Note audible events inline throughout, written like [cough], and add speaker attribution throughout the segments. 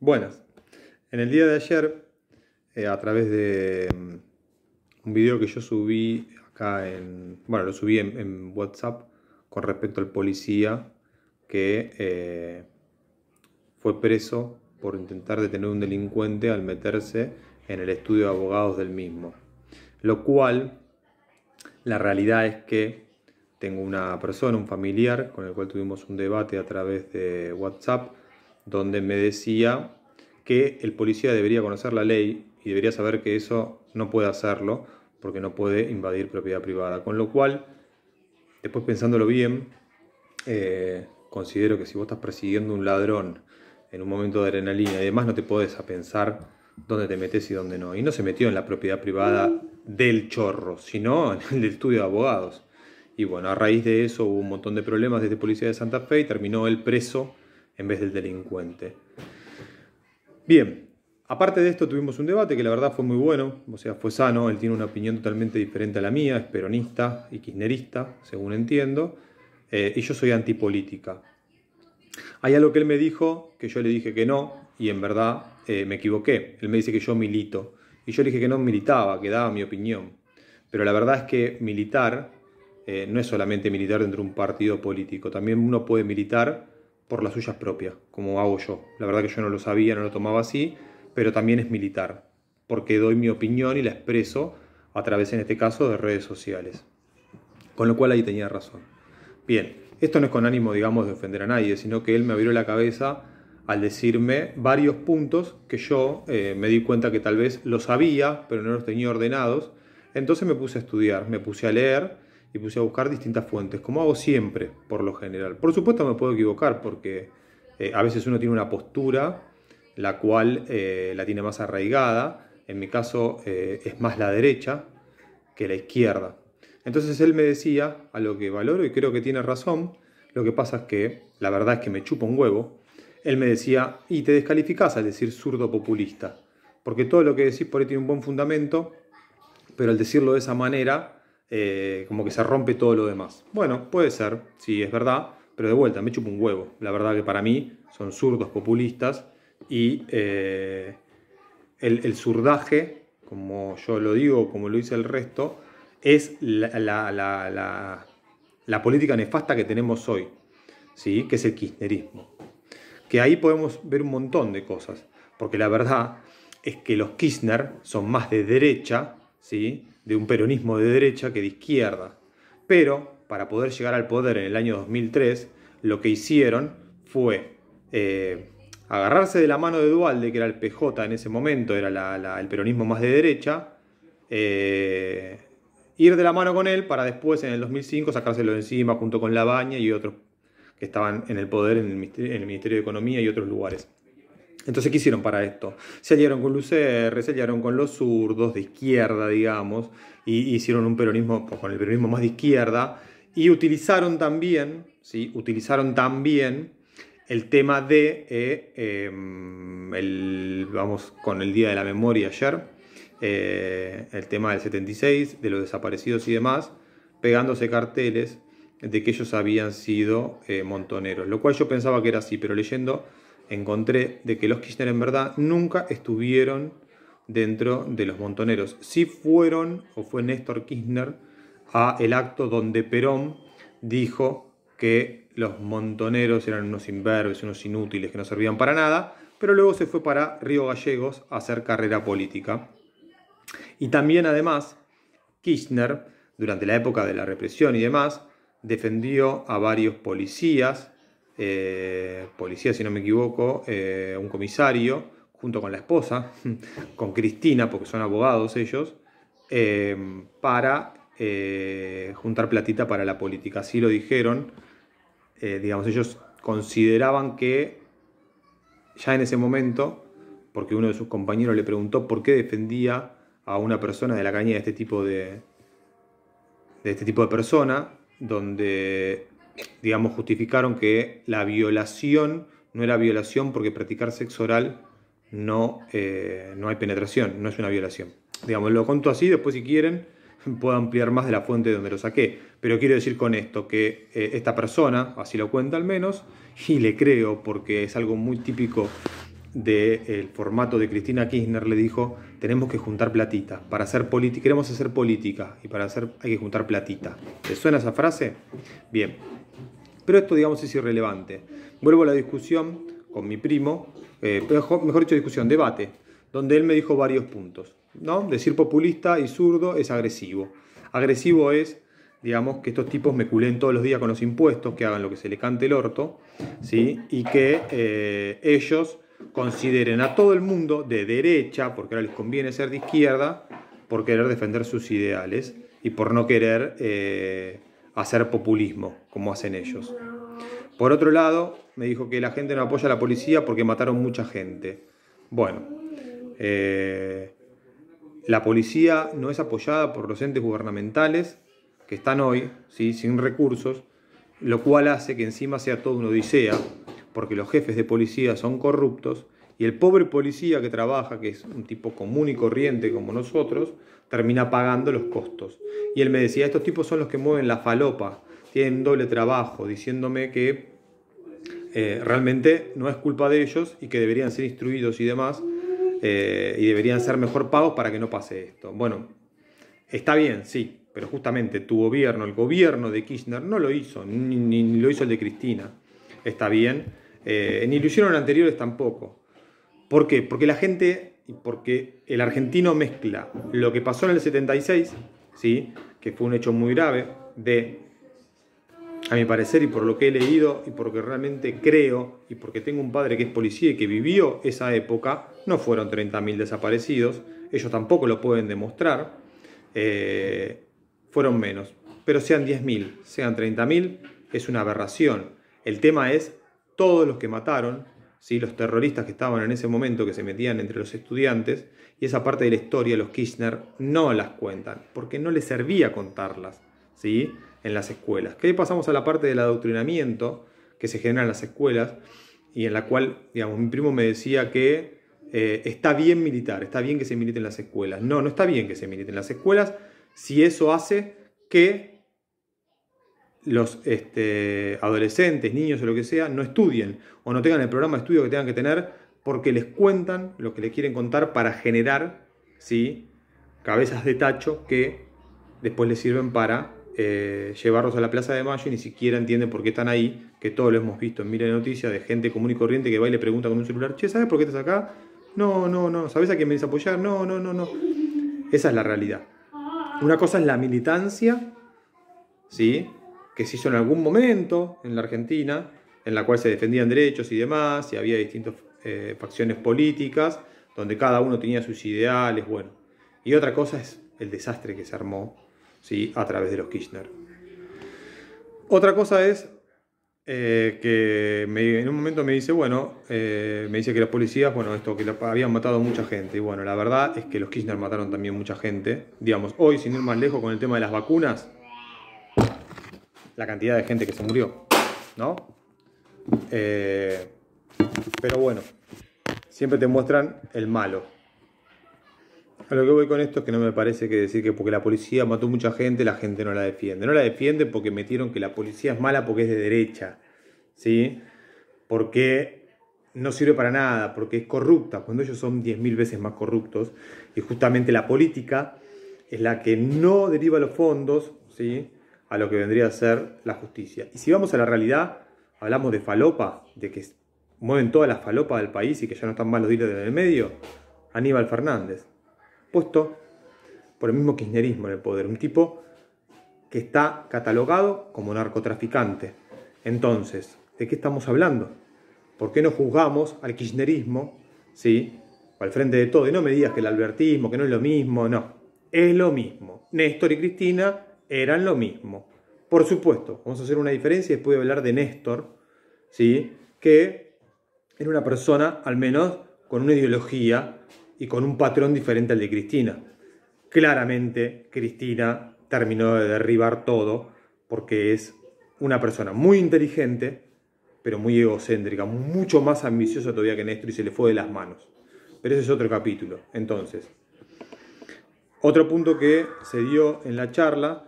Speaker 1: Buenas. En el día de ayer, eh, a través de mm, un video que yo subí acá en. Bueno, lo subí en, WhatsApp con respecto al policía que eh, fue preso por intentar detener a un delincuente al meterse en el estudio de abogados del mismo. Lo cual, la realidad es que tengo una persona, un familiar, con el cual tuvimos un debate a través de WhatsApp donde me decía que el policía debería conocer la ley y debería saber que eso no puede hacerlo porque no puede invadir propiedad privada. Con lo cual, después pensándolo bien, eh, considero que si vos estás persiguiendo un ladrón en un momento de adrenalina y además no te podés a pensar dónde te metes y dónde no. Y no se metió en la propiedad privada del chorro, sino en el estudio de abogados. Y bueno, a raíz de eso hubo un montón de problemas desde este Policía de Santa Fe y terminó el preso en vez del delincuente. Bien, aparte de esto tuvimos un debate que la verdad fue muy bueno, o sea, fue sano, él tiene una opinión totalmente diferente a la mía, es peronista y kirchnerista, según entiendo, eh, y yo soy antipolítica. Hay algo que él me dijo, que yo le dije que no, y en verdad eh, me equivoqué. Él me dice que yo milito, y yo le dije que no militaba, que daba mi opinión. Pero la verdad es que militar eh, no es solamente militar dentro de un partido político, también uno puede militar por las suyas propias, como hago yo. La verdad que yo no lo sabía, no lo tomaba así, pero también es militar, porque doy mi opinión y la expreso a través, en este caso, de redes sociales. Con lo cual ahí tenía razón. Bien, esto no es con ánimo, digamos, de ofender a nadie, sino que él me abrió la cabeza al decirme varios puntos que yo eh, me di cuenta que tal vez los sabía, pero no los tenía ordenados. Entonces me puse a estudiar, me puse a leer y puse a buscar distintas fuentes, como hago siempre, por lo general. Por supuesto me puedo equivocar porque eh, a veces uno tiene una postura la cual eh, la tiene más arraigada, en mi caso eh, es más la derecha que la izquierda. Entonces él me decía a lo que valoro y creo que tiene razón, lo que pasa es que la verdad es que me chupa un huevo, él me decía, y te descalificás al decir zurdo populista, porque todo lo que decís por ahí tiene un buen fundamento, pero al decirlo de esa manera eh, como que se rompe todo lo demás. Bueno, puede ser, si es verdad, pero de vuelta, me chupo un huevo. La verdad que para mí son zurdos populistas y eh, el, el, zurdaje, como yo lo digo, como lo dice el resto, es la, política nefasta que tenemos hoy, ¿sí? que es el kirchnerismo. Que ahí podemos ver un montón de cosas, porque la verdad es que los Kirchner son más de derecha, ¿sí? de un peronismo de derecha que de izquierda. Pero, para poder llegar al poder en el año 2003, lo que hicieron fue eh, agarrarse de la mano de Dualde, que era el PJ en ese momento, era el peronismo más de derecha, eh, ir de la mano con él para después en el 2005 sacárselo encima junto con Labaña y otros que estaban en el poder en el Ministerio de Economía y otros lugares. Entonces, ¿qué hicieron para esto? Se aliaron con el se aliaron con los zurdos de izquierda, digamos, y hicieron un peronismo, pues, con el peronismo más de izquierda, y utilizaron también, ¿sí? Utilizaron también el tema de, eh, em, el, vamos con el Día de la Memoria ayer, eh, el tema del 76, de los desaparecidos y demás, pegándose carteles de que ellos habían sido eh, montoneros, lo cual yo pensaba que era así, pero leyendo encontré de que los Kirchner en verdad nunca estuvieron dentro de los montoneros. Sí fueron, o fue Néstor Kirchner, a el acto donde Perón dijo que los montoneros eran unos imberbes, unos inútiles, que no servían para nada, pero luego se fue para Río Gallegos a hacer carrera política. Y también además, Kirchner, durante la época de la represión y demás, defendió a varios policías eh, policía, si no me equivoco, eh, un comisario, junto con la esposa, [laughs] con Cristina, porque son abogados ellos, eh, para juntar platita para la política. Así lo dijeron, digamos, ellos consideraban que ya en ese momento, porque uno de sus compañeros le preguntó por qué defendía a una persona de la caña de este tipo de, de este tipo de persona, donde digamos, justificaron que la violación no era violación porque practicar sexo oral eh, no, hay penetración, no es una violación. Digamos, lo conto así, después si quieren [laughs] puedo ampliar más de la fuente de donde lo saqué. Pero quiero decir con esto que eh, esta persona, así lo cuenta al menos, [laughs] y le creo porque es algo muy típico del formato de Cristina Kirchner, le dijo, tenemos que juntar platita. Para hacer queremos hacer política y para hacer hay que juntar platita. ¿Te suena esa frase? Bien. Pero esto, digamos, es irrelevante. Vuelvo a la discusión con mi primo, eh, mejor dicho, discusión, debate, donde él me dijo varios puntos. ¿no? Decir populista y zurdo es agresivo. Agresivo es, digamos, que estos tipos me culen todos los días con los impuestos, que hagan lo que se le cante el orto, ¿sí? y que eh, ellos consideren a todo el mundo de derecha, porque ahora les conviene ser de izquierda, por querer defender sus ideales y por no querer eh, hacer populismo, como hacen ellos. Por otro lado, me dijo que la gente no apoya a la policía porque mataron mucha gente. Bueno, eh, la policía no es apoyada por los entes gubernamentales que están hoy ¿sí? sin recursos, lo cual hace que encima sea todo una odisea, porque los jefes de policía son corruptos y el pobre policía que trabaja, que es un tipo común y corriente como nosotros, termina pagando los costos. Y él me decía, estos tipos son los que mueven la falopa, tienen doble trabajo, diciéndome que eh, realmente no es culpa de ellos y que deberían ser instruidos y demás, eh, y deberían ser mejor pagos para que no pase esto. Bueno, está bien, sí, pero justamente tu gobierno, el gobierno de Kirchner, no lo hizo, ni, lo hizo el de Cristina. Está bien, eh, ni lo hicieron anteriores tampoco. ¿Por qué? Porque la gente porque el argentino mezcla lo que pasó en el 76, ¿sí? que fue un hecho muy grave, de, a mi parecer, y por lo que he leído, y porque realmente creo, y porque tengo un padre que es policía y que vivió esa época, no fueron 30.000 desaparecidos, ellos tampoco lo pueden demostrar, eh, fueron menos, pero sean 10.000, sean 30.000, es una aberración. El tema es todos los que mataron los terroristas que estaban en ese momento, que se metían entre los estudiantes, y esa parte de la historia los Kirchner no las cuentan, porque no les servía contarlas en las escuelas. Que ahí pasamos a la parte del adoctrinamiento que se genera en las escuelas, y en la cual, digamos, mi primo me decía que eh, está bien militar, está bien que se militen en las escuelas. No, no está bien que se militen en las escuelas si eso hace que los este, adolescentes, niños o lo que sea, no estudien o no tengan el programa de estudio que tengan que tener porque les cuentan lo que les quieren contar para generar ¿sí? cabezas de tacho que después les sirven para eh, llevarlos a la Plaza de Mayo y ni siquiera entienden por qué están ahí, que todo lo hemos visto en miles noticias de gente común y corriente que va y le pregunta con un celular, che, ¿sabes por qué estás acá? No, no, no, ¿sabes a quién me a apoyar? No, no, no, no. Esa es la realidad. Una cosa es la militancia, ¿sí? que se hizo en algún momento en la Argentina, en la cual se defendían derechos y demás, y había distintas eh, facciones políticas, donde cada uno tenía sus ideales, bueno. Y otra cosa es el desastre que se armó ¿sí? a través de los Kirchner. Otra cosa es eh, que en un momento me dice, bueno, eh, me dice que los policías, bueno, esto, que habían matado mucha gente. Y bueno, la verdad es que los Kirchner mataron también mucha gente. Digamos, hoy, sin ir más lejos, con el tema de las vacunas, la cantidad de gente que se murió, ¿no? Eh, pero bueno, siempre te muestran el malo. A lo que voy con esto es que no me parece que decir que porque la policía mató mucha gente, la gente no la defiende. No la defiende porque metieron que la policía es mala porque es de derecha, ¿sí? Porque no sirve para nada, porque es corrupta, cuando ellos son 10.000 veces más corruptos. Y justamente la política es la que no deriva los fondos, ¿sí? a lo que vendría a ser la justicia. Y si vamos a la realidad, hablamos de falopa, de que mueven todas las falopa del país y que ya no están mal los dealers en el medio, Aníbal Fernández, puesto por el mismo kirchnerismo en el poder, un tipo que está catalogado como narcotraficante. Entonces, ¿de qué estamos hablando? ¿Por qué no juzgamos al kirchnerismo, sí, al frente de todo? Y no me digas que el albertismo, que no es lo mismo, no, es lo mismo. Néstor y Cristina eran lo mismo. Por supuesto, vamos a hacer una diferencia y después a hablar de Néstor, ¿sí? que era una persona al menos con una ideología y con un patrón diferente al de Cristina. Claramente Cristina terminó de derribar todo porque es una persona muy inteligente, pero muy egocéntrica, mucho más ambiciosa todavía que Néstor y se le fue de las manos. Pero ese es otro capítulo. Entonces, otro punto que se dio en la charla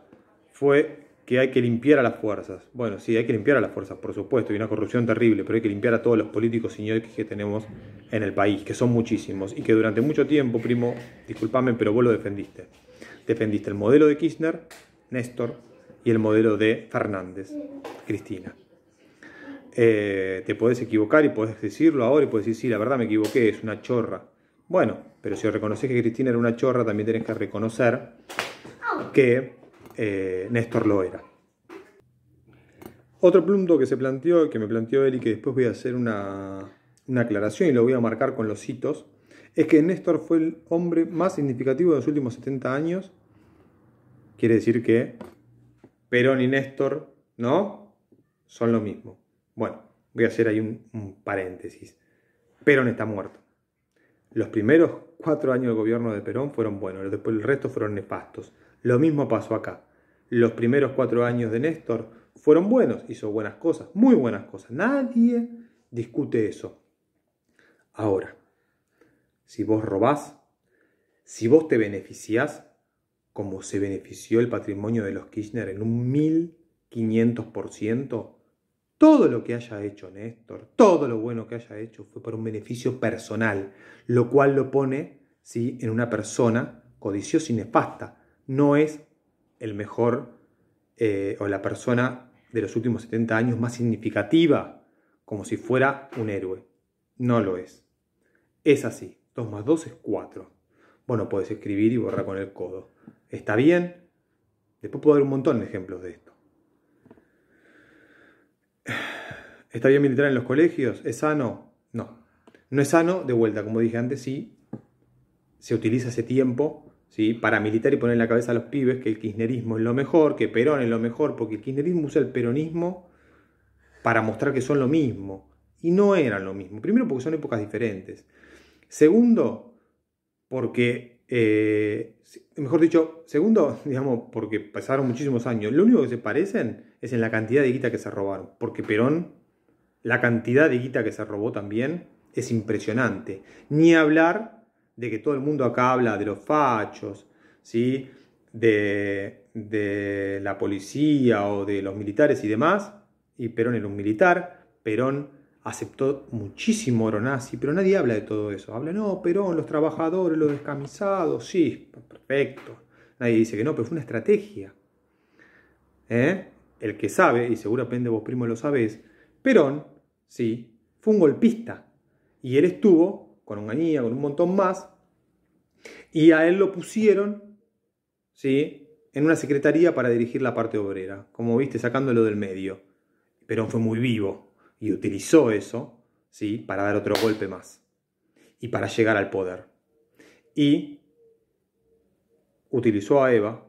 Speaker 1: fue que hay que limpiar a las fuerzas. Bueno, sí, hay que limpiar a las fuerzas, por supuesto, y una corrupción terrible, pero hay que limpiar a todos los políticos señores que tenemos en el país, que son muchísimos, y que durante mucho tiempo, primo, discúlpame, pero vos lo defendiste. Defendiste el modelo de Kirchner, Néstor, y el modelo de Fernández, Cristina. Eh, te puedes equivocar y podés decirlo ahora y puedes decir, sí, la verdad me equivoqué, es una chorra. Bueno, pero si reconoces que Cristina era una chorra, también tenés que reconocer que eh, Néstor lo era Otro punto que se planteó, que me planteó él y que después voy a hacer una, aclaración y lo voy a marcar con los hitos, es que Néstor fue el hombre más significativo de los últimos 70 años. Quiere decir que Perón y Néstor, ¿no? Son lo mismo. Bueno, voy a hacer ahí un, paréntesis. Perón está muerto. Los primeros cuatro años del gobierno de Perón fueron buenos, después el resto fueron nefastos. Lo mismo pasó acá. Los primeros cuatro años de Néstor fueron buenos, hizo buenas cosas, muy buenas cosas. Nadie discute eso. Ahora, si vos robás, si vos te beneficiás, como se benefició el patrimonio de los Kirchner en un 1500%, todo lo que haya hecho Néstor, todo lo bueno que haya hecho fue por un beneficio personal, lo cual lo pone ¿sí? en una persona codiciosa y nefasta no es el mejor eh, o la persona de los últimos 70 años más significativa, como si fuera un héroe. No lo es. Es así. 2 más 2 es 4. Bueno, puedes escribir y borrar con el codo. Está bien. Después puedo dar un montón de ejemplos de esto. ¿Está bien militar en los colegios? ¿Es sano? No. No es sano, de vuelta, como dije antes, sí. Se utiliza ese tiempo ¿sí? paramilitar y poner la cabeza a los pibes que el kirchnerismo es lo mejor, que Perón es lo mejor, porque el kirchnerismo usa el peronismo para mostrar que son lo mismo. Y no eran lo mismo. Primero porque son épocas diferentes. Segundo, porque, eh, mejor dicho, segundo, [laughs] digamos, porque pasaron muchísimos años. Lo único que se parecen es en la cantidad de guita que se robaron. Porque Perón, la cantidad de guita que se robó también es impresionante. Ni hablar de que todo el mundo acá habla de los fachos, ¿sí? de, la policía o de los militares y demás, y Perón era un militar, Perón aceptó muchísimo oro pero nadie habla de todo eso. Habla, no, Perón, los trabajadores, los descamisados, sí, perfecto. Nadie dice que no, pero fue una estrategia. ¿Eh? El que sabe, y seguramente vos primo lo sabés, Perón, sí, fue un golpista. Y él estuvo con Onganía, con un montón más, y a él lo pusieron ¿sí? en una secretaría para dirigir la parte obrera, como viste, sacándolo del medio. Perón fue muy vivo y utilizó eso ¿sí? para dar otro golpe más y para llegar al poder. Y utilizó a Eva,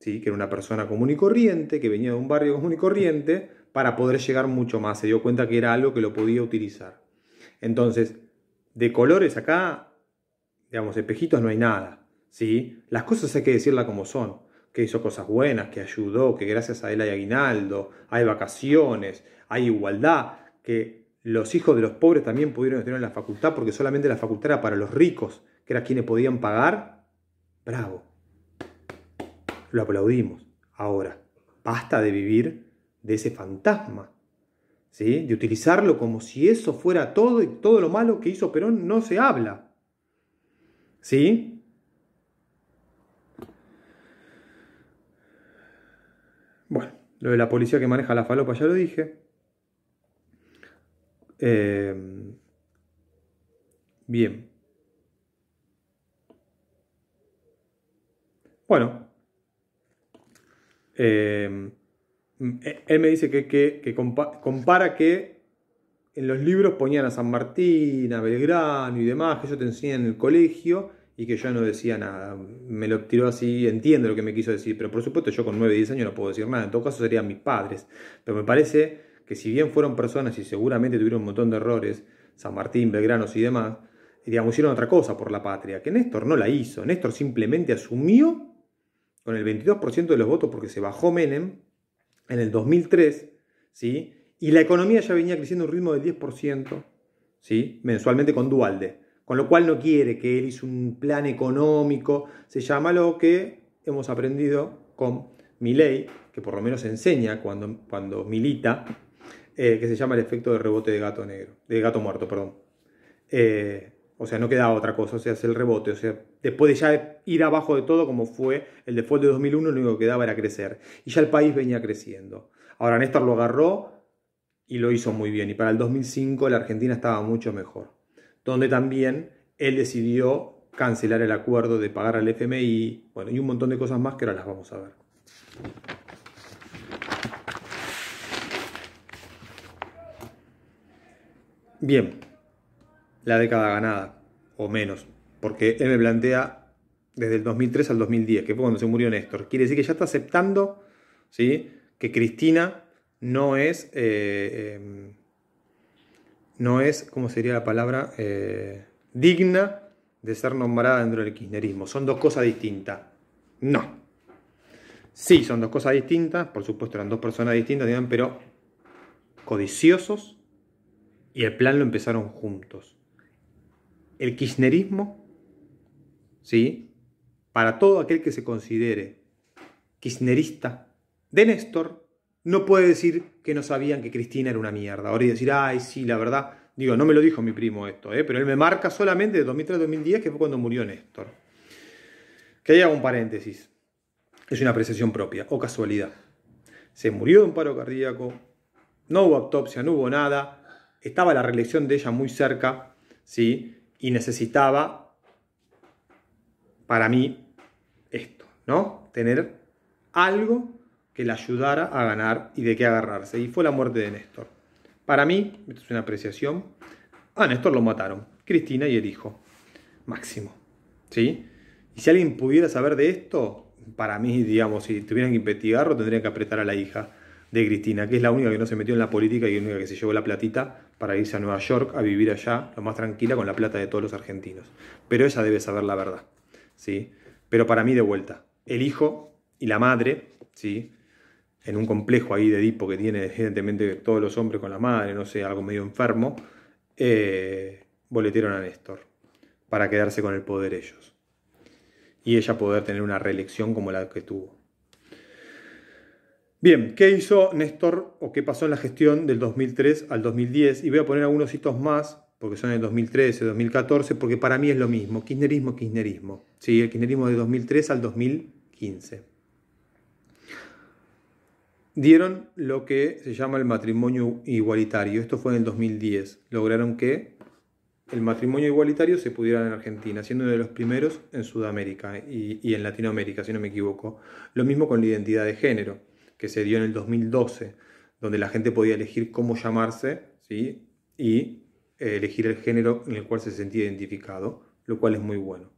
Speaker 1: ¿sí? que era una persona común y corriente, que venía de un barrio común y corriente, para poder llegar mucho más. Se dio cuenta que era algo que lo podía utilizar. Entonces, de colores acá, digamos, espejitos no hay nada, ¿sí? Las cosas hay que decirlas como son, que hizo cosas buenas, que ayudó, que gracias a él hay aguinaldo, hay vacaciones, hay igualdad, que los hijos de los pobres también pudieron estudiar en la facultad porque solamente la facultad era para los ricos, que eran quienes podían pagar. Bravo. Lo aplaudimos. Ahora, basta de vivir de ese fantasma ¿sí? de utilizarlo como si eso fuera todo y todo lo malo que hizo Perón no se habla. ¿Sí? Bueno, lo de la policía que maneja la falopa ya lo dije. Eh, bien. Bueno. Eh, Mm, eh, él me dice que, compara que en los libros ponían a San Martín, a Belgrano y demás, que yo te enseñé en el colegio y que yo no decía nada. Me lo tiró así, entiendo lo que me quiso decir, pero por supuesto yo con 9, 10 años no puedo decir nada, en todo caso serían mis padres. Pero me parece que si bien fueron personas y seguramente tuvieron un montón de errores, San Martín, Belgrano y demás, digamos, hicieron otra cosa por la patria, que Néstor no la hizo, Néstor simplemente asumió con el 22% de los votos porque se bajó Menem, en el 2003, ¿sí? y la economía ya venía creciendo a un ritmo del 10%, ¿sí? mensualmente con Dualde, con lo cual no quiere que él hizo un plan económico, se llama lo que hemos aprendido con Milley, que por lo menos enseña cuando, cuando milita, eh, que se llama el efecto de rebote de gato negro, de gato muerto, perdón. Eh, o sea, no queda otra cosa, o sea, es el rebote, o sea, Después de ya ir abajo de todo, como fue el default de 2001, lo único que daba era crecer. Y ya el país venía creciendo. Ahora Néstor lo agarró y lo hizo muy bien. Y para el 2005 la Argentina estaba mucho mejor. Donde también él decidió cancelar el acuerdo de pagar al FMI, bueno, y un montón de cosas más que ahora las vamos a ver. Bien, la década ganada, o menos, porque él me plantea desde el 2003 al 2010, que fue cuando se murió Néstor. Quiere decir que ya está aceptando ¿sí? que Cristina no es, eh, em, no es, ¿cómo sería la palabra? Eh, digna de ser nombrada dentro del kirchnerismo. Son dos cosas distintas. No. Sí, son dos cosas distintas, por supuesto eran dos personas distintas, pero codiciosos y el plan lo empezaron juntos. El kirchnerismo ¿sí? Para todo aquel que se considere kirchnerista de Néstor, no puede decir que no sabían que Cristina era una mierda. Ahora y decir, ay, sí, la verdad, digo, no me lo dijo mi primo esto, ¿eh? pero él me marca solamente de 2003 2010, que fue cuando murió Néstor. Que haya un paréntesis. Es una apreciación propia, o casualidad. Se murió de un paro cardíaco, no hubo autopsia, no hubo nada, estaba la reelección de ella muy cerca, ¿sí? Y necesitaba para mí esto, ¿no? Tener algo que le ayudara a ganar y de qué agarrarse. Y fue la muerte de Néstor. Para mí, esto es una apreciación, a ah, Néstor lo mataron, Cristina y el hijo, Máximo. ¿Sí? Y si alguien pudiera saber de esto, para mí, digamos, si tuvieran que investigarlo, tendrían que apretar a la hija de Cristina, que es la única que no se metió en la política y la única que se llevó la platita para irse a Nueva York a vivir allá, lo más tranquila, con la plata de todos los argentinos. Pero ella debe saber la verdad. ¿sí? Pero para mí, de vuelta, el hijo y la madre, ¿sí? En un complejo ahí de Edipo que tiene evidentemente todos los hombres con la madre, no sé, algo medio enfermo, eh, boletearon a Néstor para quedarse con el poder ellos. Y ella poder tener una reelección como la que tuvo. Bien, ¿qué hizo Néstor o qué pasó en la gestión del 2003 al 2010? Y voy a poner algunos hitos más porque son en el 2013, 2014, porque para mí es lo mismo, kirchnerismo, kirchnerismo. Sí, el kirchnerismo de 2003 al 2015. Dieron lo que se llama el matrimonio igualitario, esto fue en el 2010. Lograron que el matrimonio igualitario se pudiera en Argentina, siendo uno de los primeros en Sudamérica y, en Latinoamérica, si no me equivoco. Lo mismo con la identidad de género, que se dio en el 2012, donde la gente podía elegir cómo llamarse, ¿sí? Y eh, elegir el género en el cual se sentía identificado, lo cual es muy bueno.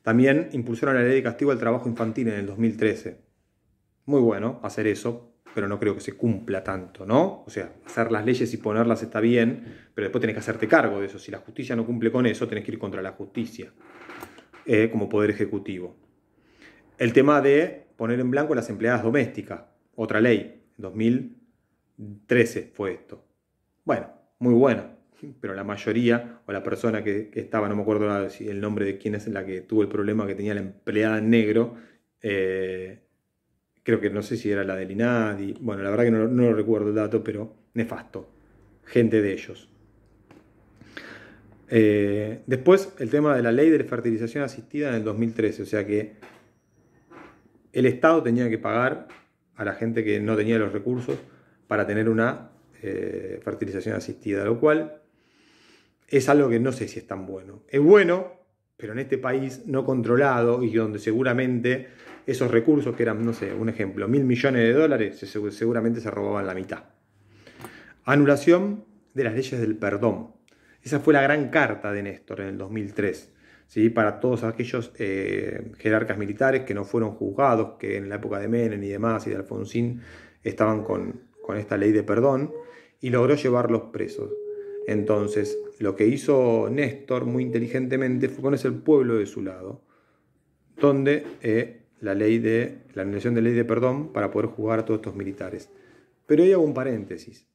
Speaker 1: También impulsaron la ley de castigo al trabajo infantil en el 2013. Muy bueno hacer eso, pero no creo que se cumpla tanto, ¿no? O sea, hacer las leyes y ponerlas está bien, pero después tenés que hacerte cargo de eso. Si la justicia no cumple con eso, tenés que ir contra la justicia eh, como poder ejecutivo. El tema de poner en blanco las empleadas domésticas, otra ley, en 2013 fue esto. Bueno, muy bueno pero la mayoría, o la persona que, estaba, no me acuerdo el nombre de quién es la que tuvo el problema, que tenía la empleada en negro, eh, creo que no sé si era la del INADI, bueno, la verdad que no, lo recuerdo el dato, pero nefasto, gente de ellos. Eh, después el tema de la ley de fertilización asistida en el 2013, o sea que el Estado tenía que pagar a la gente que no tenía los recursos para tener una eh, fertilización asistida, lo cual es algo que no sé si es tan bueno. Es bueno, pero en este país no controlado y donde seguramente esos recursos, que eran, no sé, un ejemplo, mil millones de dólares, seguramente se robaban la mitad. Anulación de las leyes del perdón. Esa fue la gran carta de Néstor en el 2003. ¿sí? Para todos aquellos eh, jerarcas militares que no fueron juzgados, que en la época de Menem y demás y de Alfonsín estaban con, con esta ley de perdón, y logró llevarlos presos. Entonces, lo que hizo Néstor muy inteligentemente fue ponerse el pueblo de su lado, donde eh, la ley de la anulación de ley de perdón para poder jugar a todos estos militares. Pero ahí hago un paréntesis,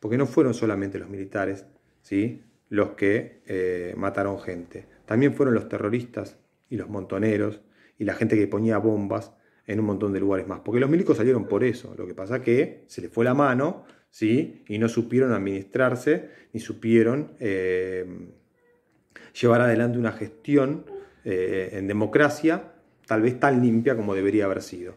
Speaker 1: porque no fueron solamente los militares, ¿sí? los que eh, mataron gente. También fueron los terroristas y los montoneros y la gente que ponía bombas en un montón de lugares más. Porque los milicos salieron por eso. Lo que pasa que se les fue la mano y no supieron administrarse ni supieron eh, llevar adelante una gestión eh, en democracia tal vez tan limpia como debería haber sido.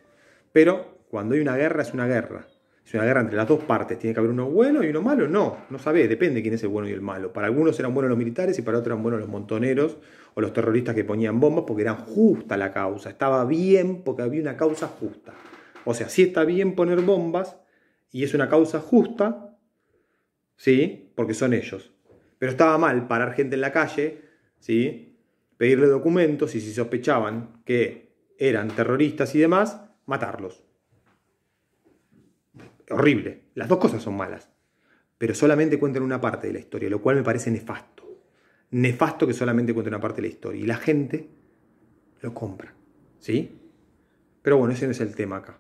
Speaker 1: Pero cuando hay una guerra es una guerra. Es una guerra entre las dos partes. ¿Tiene que haber uno bueno y uno malo? No, no sabe, depende quién es el bueno y el malo. Para algunos eran buenos los militares y para otros eran buenos los montoneros o los terroristas que ponían bombas porque era justa la causa. Estaba bien porque había una causa justa. O sea, si está bien poner bombas, y es una causa justa, ¿sí? Porque son ellos. Pero estaba mal parar gente en la calle, ¿sí? Pedirle documentos y si sospechaban que eran terroristas y demás, matarlos. Horrible. Las dos cosas son malas. Pero solamente cuentan una parte de la historia, lo cual me parece nefasto. Nefasto que solamente cuenten una parte de la historia. Y la gente lo compra. ¿Sí? Pero bueno, ese no es el tema acá.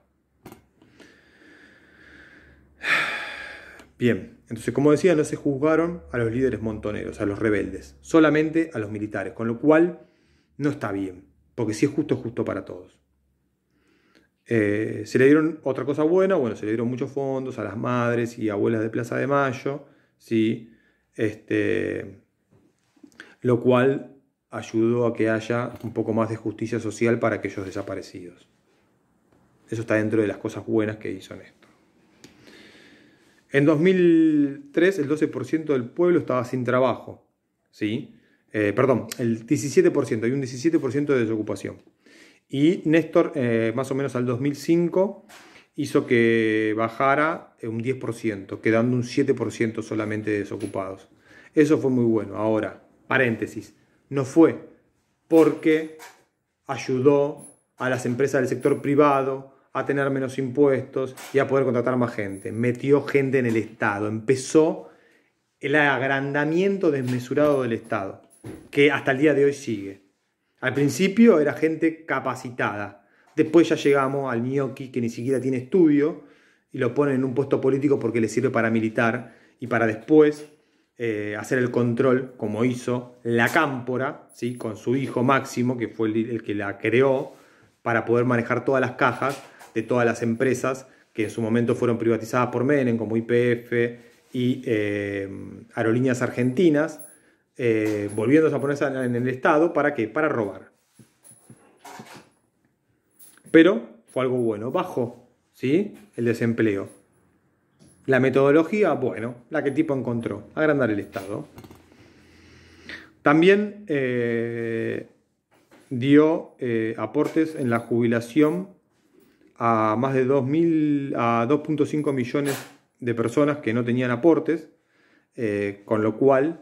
Speaker 1: Bien, entonces como decía, no se juzgaron a los líderes montoneros, a los rebeldes, solamente a los militares, con lo cual no está bien, porque si es justo, es justo para todos. Eh, se le dieron otra cosa buena, bueno, se le dieron muchos fondos a las madres y abuelas de Plaza de Mayo, ¿sí? Este, lo cual ayudó a que haya un poco más de justicia social para aquellos desaparecidos. Eso está dentro de las cosas buenas que hizo Néstor. En 2003 el 12% del pueblo estaba sin trabajo, ¿sí? Eh, perdón, el 17%, hay un 17% de desocupación. Y Néstor, eh, más o menos al 2005, hizo que bajara eh, un 10%, quedando un 7% solamente de desocupados. Eso fue muy bueno. Ahora, paréntesis, no fue porque ayudó a las empresas del sector privado, a tener menos impuestos y a poder contratar más gente. Metió gente en el Estado. Empezó el agrandamiento desmesurado del Estado, que hasta el día de hoy sigue. Al principio era gente capacitada. Después ya llegamos al ñoqui que ni siquiera tiene estudio y lo ponen en un puesto político porque le sirve para militar y para después eh, hacer el control, como hizo la Cámpora, ¿sí? con su hijo Máximo, que fue el que la creó, para poder manejar todas las cajas de todas las empresas que en su momento fueron privatizadas por Menem, como IPF y eh, Aerolíneas Argentinas, eh, volviéndose a ponerse en el Estado, ¿para qué? Para robar. Pero fue algo bueno, bajó ¿sí? el desempleo. La metodología, bueno, la que tipo encontró, agrandar el Estado. También eh, dio aportes en la jubilación a más de 2.000 a 2.5 millones de personas que no tenían aportes, eh, con lo cual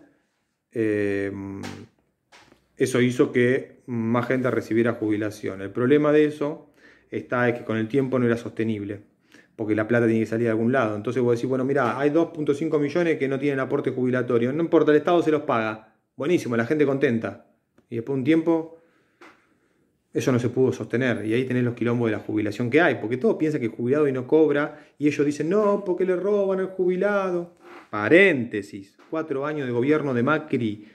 Speaker 1: em, eso hizo que más gente recibiera jubilación. El problema de eso está es que con el tiempo no era sostenible, porque la plata tiene que salir de algún lado. Entonces vos decís, bueno, mira, hay 2.5 millones que no tienen aporte jubilatorio, no importa, el Estado se los paga. Buenísimo, la gente contenta. Y después de un tiempo eso no se pudo sostener. Y ahí tenés los quilombos de la jubilación que hay, porque todo piensa que el jubilado y no cobra, y ellos dicen, no, porque le roban al jubilado. Paréntesis, cuatro años de gobierno de Macri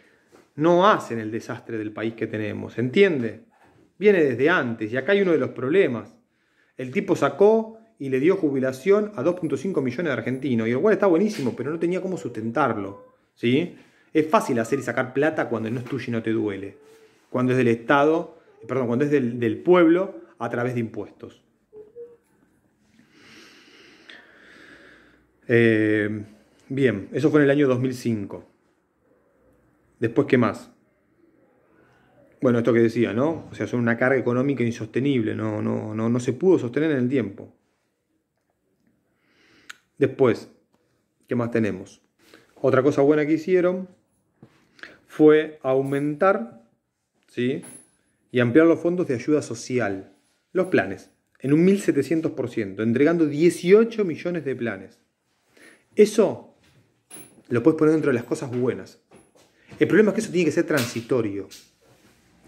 Speaker 1: no hacen el desastre del país que tenemos, ¿entiende? Viene desde antes, y acá hay uno de los problemas. El tipo sacó y le dio jubilación a 2.5 millones de argentinos, y igual cual está buenísimo, pero no tenía cómo sustentarlo, ¿sí? Es fácil hacer y sacar plata cuando no es tuyo y no te duele. Cuando es del Estado perdón, cuando es del, pueblo a través de impuestos. Eh, bien, eso fue en el año 2005. Después, ¿qué más? Bueno, esto que decía, ¿no? O sea, son una carga económica insostenible, no, no, no, no se pudo sostener en el tiempo. Después, ¿qué más tenemos? Otra cosa buena que hicieron fue aumentar, ¿sí? y ampliar los fondos de ayuda social. Los planes, en un 1700%, entregando 18 millones de planes. Eso lo puedes poner dentro de las cosas buenas. El problema es que eso tiene que ser transitorio.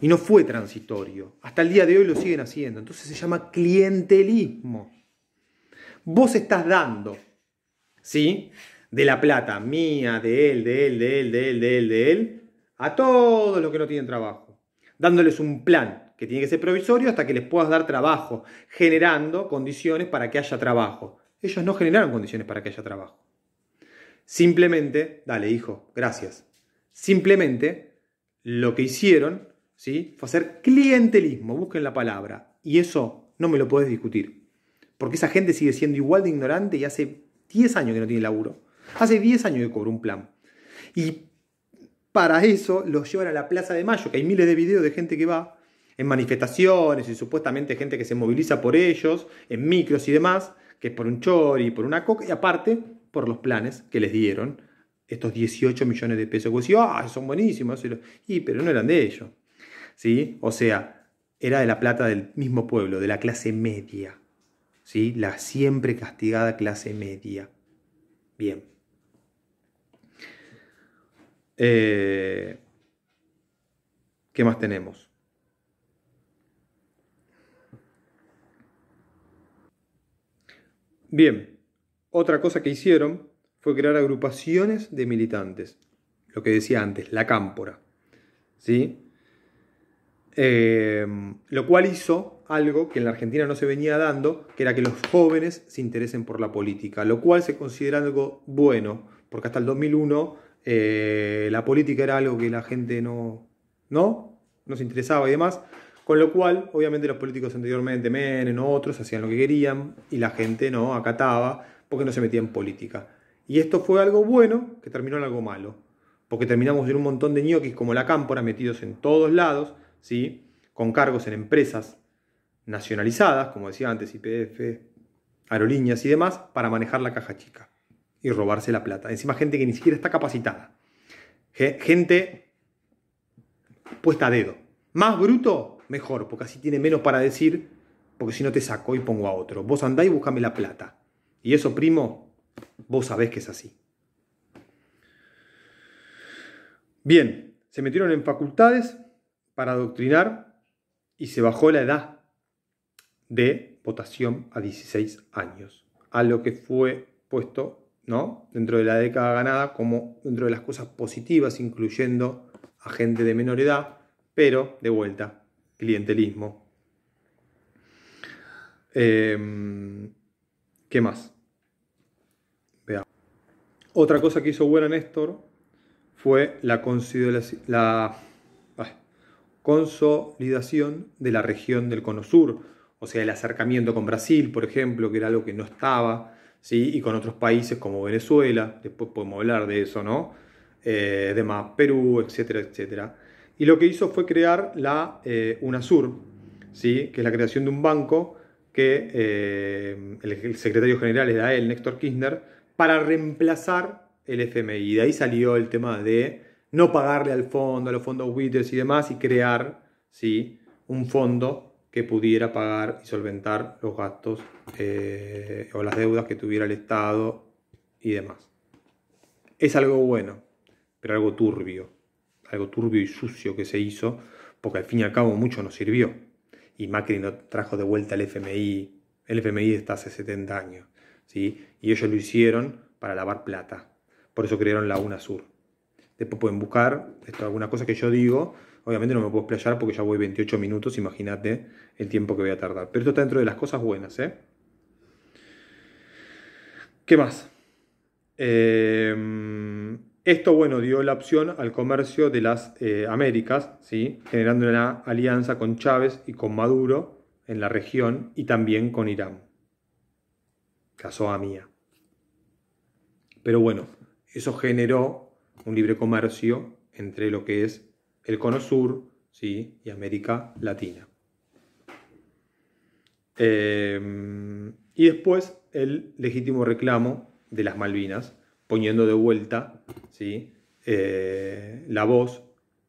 Speaker 1: Y no fue transitorio. Hasta el día de hoy lo siguen haciendo. Entonces se llama clientelismo. Vos estás dando, ¿sí? De la plata mía, de él, de él, de él, de él, de él, de él, a todos los que no tienen trabajo dándoles un plan que tiene que ser provisorio hasta que les puedas dar trabajo, generando condiciones para que haya trabajo. Ellos no generaron condiciones para que haya trabajo. Simplemente, dale hijo, gracias. Simplemente lo que hicieron ¿sí? fue hacer clientelismo, busquen la palabra. Y eso no me lo puedes discutir. Porque esa gente sigue siendo igual de ignorante y hace 10 años que no tiene laburo. Hace 10 años que cobró un plan. Y para eso los llevan a la Plaza de Mayo, que hay miles de videos de gente que va, en manifestaciones y supuestamente gente que se moviliza por ellos, en micros y demás, que es por un chori, por una coca, y aparte por los planes que les dieron estos 18 millones de pesos. Que decís, ah, son buenísimos, y, pero no eran de ellos. ¿Sí? O sea, era de la plata del mismo pueblo, de la clase media. ¿Sí? La siempre castigada clase media. Bien. Eh, ¿Qué más tenemos? Bien, otra cosa que hicieron fue crear agrupaciones de militantes, lo que decía antes, la cámpora. ¿sí? Eh, lo cual hizo algo que en la Argentina no se venía dando, que era que los jóvenes se interesen por la política, lo cual se considera algo bueno, porque hasta el 2001 eh, la política era algo que la gente no, no, se interesaba y demás. Con lo cual, obviamente los políticos anteriormente, Menem, otros, hacían lo que querían y la gente no acataba porque no se metía en política. Y esto fue algo bueno que terminó en algo malo. Porque terminamos de un montón de ñoquis como la cámpora metidos en todos lados, ¿sí? con cargos en empresas nacionalizadas, como decía antes, IPF, aerolíneas y demás, para manejar la caja chica y robarse la plata. Encima gente que ni siquiera está capacitada. Gente puesta a dedo. Más bruto, mejor, porque así tiene menos para decir, porque si no te saco y pongo a otro. Vos andá y búscame la plata. Y eso, primo, vos sabés que es así. Bien, se metieron en facultades para adoctrinar y se bajó la edad de votación a 16 años, a lo que fue puesto dentro de la década ganada como dentro de las cosas positivas, incluyendo a gente de menor edad, pero de vuelta, clientelismo. Em, ¿Qué más? Otra cosa que hizo buena Néstor fue la, consolidación de la región del Cono Sur, o sea, el acercamiento con Brasil, por ejemplo, que era algo que no estaba y con otros países como Venezuela, después podemos hablar de eso, ¿no? Eh, demás, Perú, etcétera, etcétera. Y lo que hizo fue crear la eh, UNASUR, ¿sí? que es la creación de un banco que eh, el, secretario general es él, Néstor Kirchner, para reemplazar el FMI. De ahí salió el tema de no pagarle al fondo, a los fondos buitres y demás, y crear ¿sí? un fondo que pudiera pagar y solventar los gastos eh, o las deudas que tuviera el Estado y demás. Es algo bueno, pero algo turbio, algo turbio y sucio que se hizo, porque al fin y al cabo mucho nos sirvió. Y Macri no trajo de vuelta el FMI, el FMI está hace 70 años, ¿sí? y ellos lo hicieron para lavar plata. Por eso crearon la UNASUR. Después pueden buscar esto, alguna cosa que yo digo, Obviamente no me puedo explayar porque ya voy 28 minutos, imagínate el tiempo que voy a tardar. Pero esto está dentro de las cosas buenas, ¿eh? ¿Qué más? Eh, esto, bueno, dio la opción al comercio de las eh, Américas, ¿sí? generando una alianza con Chávez y con Maduro en la región y también con Irán. Caso a mía. Pero bueno, eso generó un libre comercio entre lo que es el Cono Sur ¿sí? y América Latina. Em, y después el legítimo reclamo de las Malvinas, poniendo de vuelta ¿sí? Eh, la voz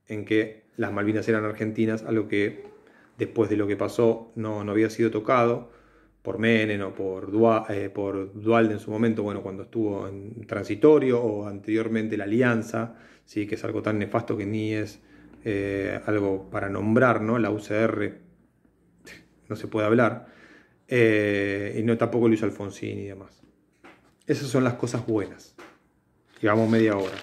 Speaker 1: en que las Malvinas eran argentinas, algo que después de lo que pasó no, había sido tocado por Menem o por, eh, por Dualde en su momento, bueno, cuando estuvo en transitorio o anteriormente la alianza, ¿sí? que es algo tan nefasto que ni es eh, algo para nombrar, La UCR no se puede hablar. Eh, y no tampoco Luis Alfonsín y demás. Esas son las cosas buenas. Digamos media hora.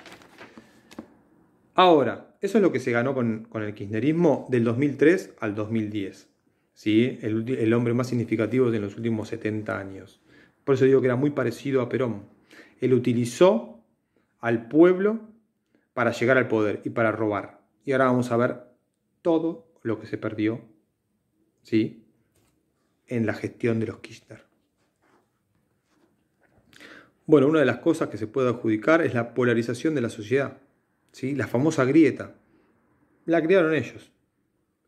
Speaker 1: Ahora, eso es lo que se ganó con, el kirchnerismo del 2003 al 2010. ¿sí? El, el hombre más significativo de los últimos 70 años. Por eso digo que era muy parecido a Perón. Él utilizó al pueblo para llegar al poder y para robar. Y ahora vamos a ver todo lo que se perdió, ¿sí? En la gestión de los Kirchner. Bueno, una de las cosas que se puede adjudicar es la polarización de la sociedad, ¿sí? La famosa grieta. La crearon ellos.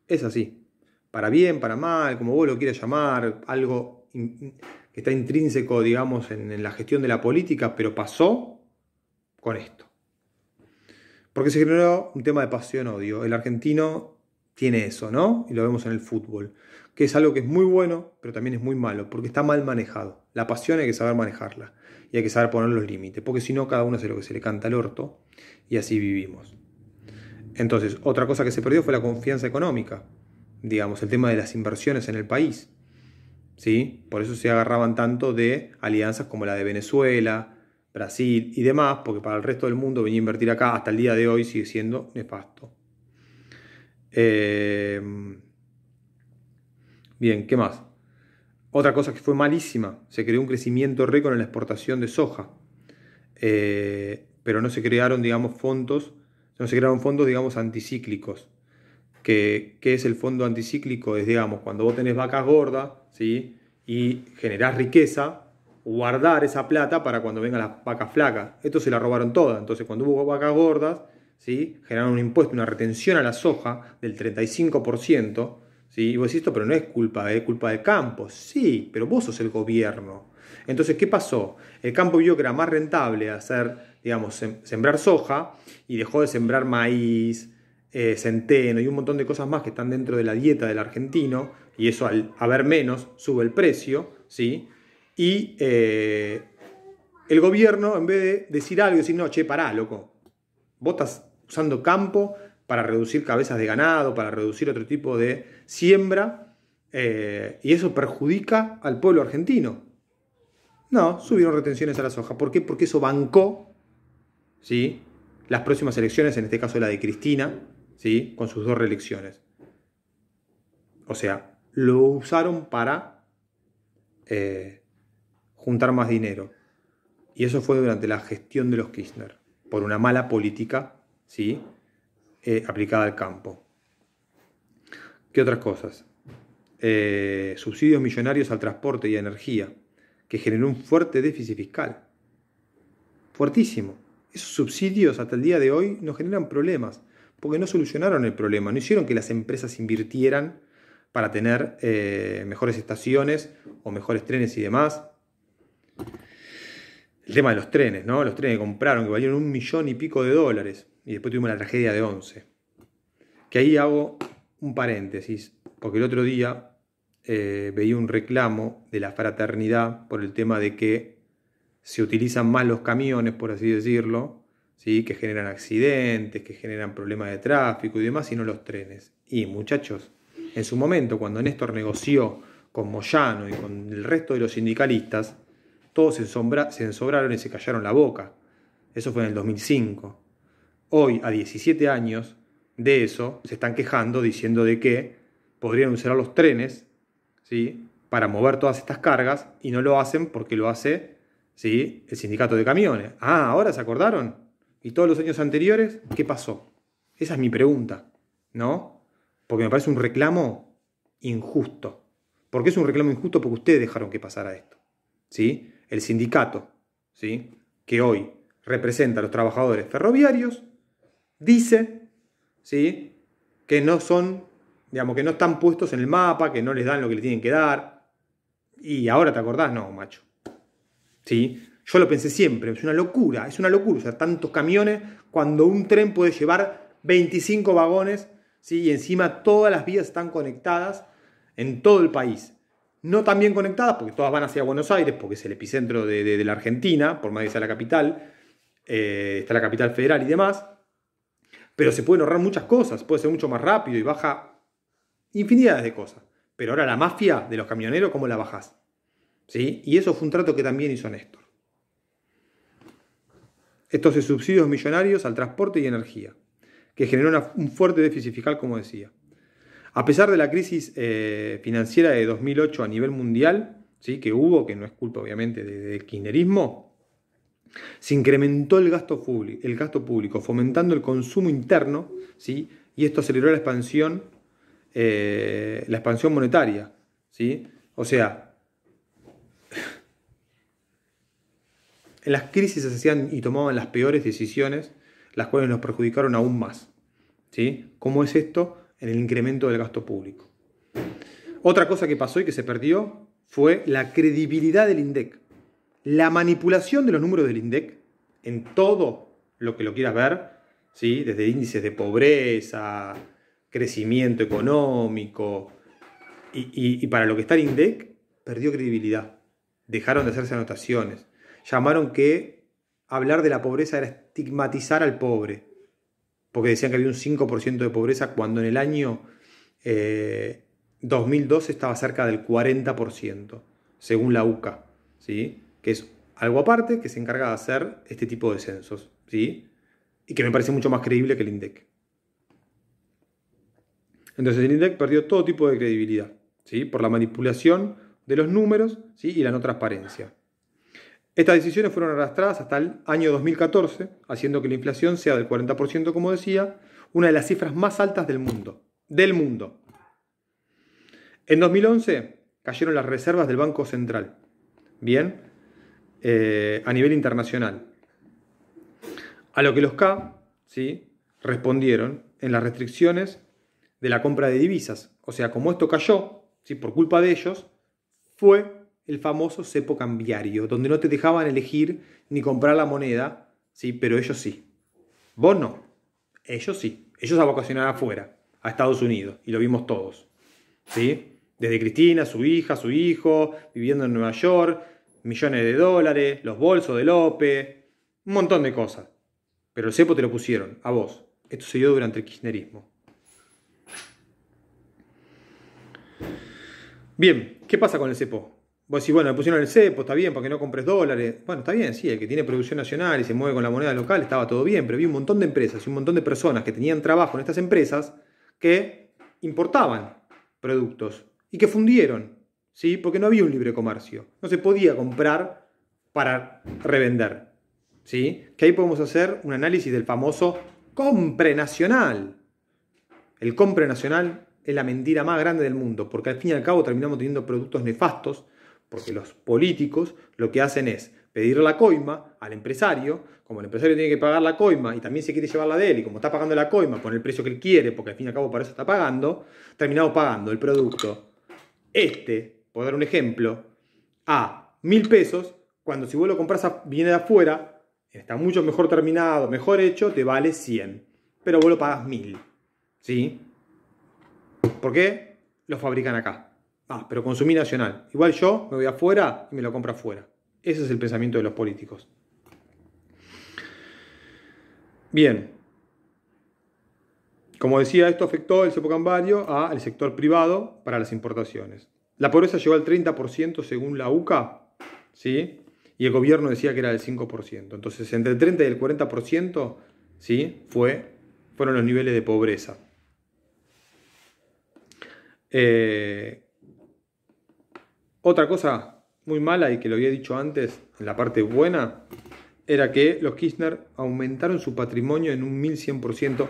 Speaker 1: Es así. Para bien, para mal, como vos lo quieras llamar, algo que está intrínseco, digamos, en la gestión de la política, pero pasó con esto. Porque se generó un tema de pasión-odio. El argentino tiene eso, ¿no? Y lo vemos en el fútbol, que es algo que es muy bueno, pero también es muy malo, porque está mal manejado. La pasión hay que saber manejarla y hay que saber poner los límites, porque si no cada uno hace lo que se le canta al orto y así vivimos. Entonces, otra cosa que se perdió fue la confianza económica, digamos, el tema de las inversiones en el país. ¿Sí? Por eso se agarraban tanto de alianzas como la de Venezuela, Brasil y demás, porque para el resto del mundo venir a invertir acá hasta el día de hoy sigue siendo nefasto. Em, bien, ¿qué más? Otra cosa que fue malísima, se creó un crecimiento récord en la exportación de soja, eh, pero no se crearon, digamos, fondos, no se crearon fondos, digamos, anticíclicos. Que, es el fondo anticíclico? Es, digamos, cuando vos tenés vacas gordas, ¿sí? Y generás riqueza, guardar esa plata para cuando vengan las vacas flacas. Esto se la robaron toda. Entonces, cuando hubo vacas gordas, ¿sí? generaron un impuesto, una retención a la soja del 35%. ¿sí? Y vos decís esto, pero no es culpa, es culpa del campo. Sí, pero vos sos el gobierno. Entonces, ¿qué pasó? El campo vio que era más rentable hacer, digamos, sembrar soja y dejó de sembrar maíz, eh, centeno y un montón de cosas más que están dentro de la dieta del argentino. Y eso al haber menos sube el precio, ¿sí? Y eh, el gobierno, en vez de decir algo, decir, no, che, pará, loco, vos estás usando campo para reducir cabezas de ganado, para reducir otro tipo de siembra, eh, y eso perjudica al pueblo argentino. No, subieron retenciones a la soja. ¿Por qué? Porque eso bancó ¿sí? las próximas elecciones, en este caso la de Cristina, ¿sí? con sus dos reelecciones. O sea, lo usaron para eh, juntar más dinero. Y eso fue durante la gestión de los Kirchner, por una mala política ¿sí? Eh, aplicada al campo. ¿Qué otras cosas? Eh, subsidios millonarios al transporte y a energía, que generó un fuerte déficit fiscal. Fuertísimo. Esos subsidios hasta el día de hoy nos generan problemas, porque no solucionaron el problema, no hicieron que las empresas invirtieran para tener eh, mejores estaciones o mejores trenes y demás, el tema de los trenes, ¿no? Los trenes que compraron, que valieron un millón y pico de dólares. Y después tuvimos la tragedia de 11. Que ahí hago un paréntesis, porque el otro día eh, veía un reclamo de la fraternidad por el tema de que se utilizan más los camiones, por así decirlo, ¿sí? que generan accidentes, que generan problemas de tráfico y demás, y no los trenes. Y muchachos, en su momento, cuando Néstor negoció con Moyano y con el resto de los sindicalistas, todos se, se ensobraron y se callaron la boca. Eso fue en el 2005. Hoy, a 17 años de eso, se están quejando diciendo de que podrían usar los trenes ¿sí? para mover todas estas cargas y no lo hacen porque lo hace ¿sí? el sindicato de camiones. Ah, ahora se acordaron. ¿Y todos los años anteriores qué pasó? Esa es mi pregunta, ¿no? Porque me parece un reclamo injusto. ¿Por qué es un reclamo injusto? Porque ustedes dejaron que pasara esto. ¿Sí? el sindicato, ¿sí? que hoy representa a los trabajadores ferroviarios, dice ¿sí? que no son, digamos, que no están puestos en el mapa, que no les dan lo que les tienen que dar. Y ahora te acordás, no, macho. ¿Sí? Yo lo pensé siempre, es una locura, es una locura usar tantos camiones cuando un tren puede llevar 25 vagones ¿sí? y encima todas las vías están conectadas en todo el país no tan bien conectadas, porque todas van hacia Buenos Aires, porque es el epicentro de, la Argentina, por más que sea la capital, eh, está la capital federal y demás, pero se pueden ahorrar muchas cosas, puede ser mucho más rápido y baja infinidades de cosas. Pero ahora la mafia de los camioneros, ¿cómo la bajás? ¿Sí? Y eso fue un trato que también hizo Néstor. Estos subsidios millonarios al transporte y energía, que generó un fuerte déficit fiscal, como decía. A pesar de la crisis eh, financiera de 2008 a nivel mundial, ¿sí? que hubo, que no es culpa obviamente del de kirchnerismo, se incrementó el gasto, el gasto, público, fomentando el consumo interno, ¿sí? y esto aceleró la expansión, eh, la expansión monetaria. ¿sí? O sea, en las crisis se hacían y tomaban las peores decisiones, las cuales nos perjudicaron aún más. ¿sí? ¿Cómo es esto? en el incremento del gasto público. Otra cosa que pasó y que se perdió fue la credibilidad del INDEC. La manipulación de los números del INDEC en todo lo que lo quieras ver, ¿sí? desde índices de pobreza, crecimiento económico, y, y para lo que está el INDEC, perdió credibilidad. Dejaron de hacerse anotaciones. Llamaron que hablar de la pobreza era estigmatizar al pobre porque decían que había un 5% de pobreza cuando en el año 2002 eh, estaba cerca del 40%, según la UCA, ¿sí? que es algo aparte que se encarga de hacer este tipo de censos, ¿sí? y que me parece mucho más creíble que el INDEC. Entonces el INDEC perdió todo tipo de credibilidad, ¿sí? por la manipulación de los números ¿sí? y la no transparencia. Estas decisiones fueron arrastradas hasta el año 2014, haciendo que la inflación sea del 40%, como decía, una de las cifras más altas del mundo. Del mundo. En 2011 cayeron las reservas del Banco Central, bien, eh, a nivel internacional. A lo que los K ¿sí? respondieron en las restricciones de la compra de divisas. O sea, como esto cayó, ¿sí? por culpa de ellos, fue el famoso cepo cambiario, donde no te dejaban elegir ni comprar la moneda, ¿sí? pero ellos sí. Vos no, ellos sí. Ellos a vacacionar afuera, a Estados Unidos, y lo vimos todos. ¿sí? Desde Cristina, su hija, su hijo, viviendo en Nueva York, millones de dólares, los bolsos de Lope, un montón de cosas. Pero el cepo te lo pusieron, a vos. Esto se dio durante el kirchnerismo. Bien, ¿qué pasa con el cepo? Vos decís, bueno, le pusieron el cepo, está bien, porque no compres dólares. Bueno, está bien, sí, el que tiene producción nacional y se mueve con la moneda local, estaba todo bien, pero vi un montón de empresas y un montón de personas que tenían trabajo en estas empresas que importaban productos y que fundieron, ¿sí? Porque no había un libre comercio. No se podía comprar para revender, ¿sí? Que ahí podemos hacer un análisis del famoso compre nacional. El compre nacional es la mentira más grande del mundo, porque al fin y al cabo terminamos teniendo productos nefastos porque los políticos lo que hacen es pedir la coima al empresario, como el empresario tiene que pagar la coima y también se quiere llevarla de él, y como está pagando la coima con el precio que él quiere, porque al fin y al cabo para eso está pagando, terminado pagando el producto, este, por dar un ejemplo, a mil pesos, cuando si vos lo compras viene de afuera, está mucho mejor terminado, mejor hecho, te vale 100, pero vos lo pagas mil, ¿sí? ¿Por qué? Lo fabrican acá. Ah, pero consumí nacional. Igual yo me voy afuera y me lo compro afuera. Ese es el pensamiento de los políticos. Bien. Como decía, esto afectó el cepo al sector privado para las importaciones. La pobreza llegó al 30% según la UCA, ¿sí? Y el gobierno decía que era del 5%. Entonces, entre el 30 y el 40%, ¿sí? Fue, fueron los niveles de pobreza. Eh, otra cosa muy mala y que lo había dicho antes, en la parte buena, era que los Kirchner aumentaron su patrimonio en un 1100%.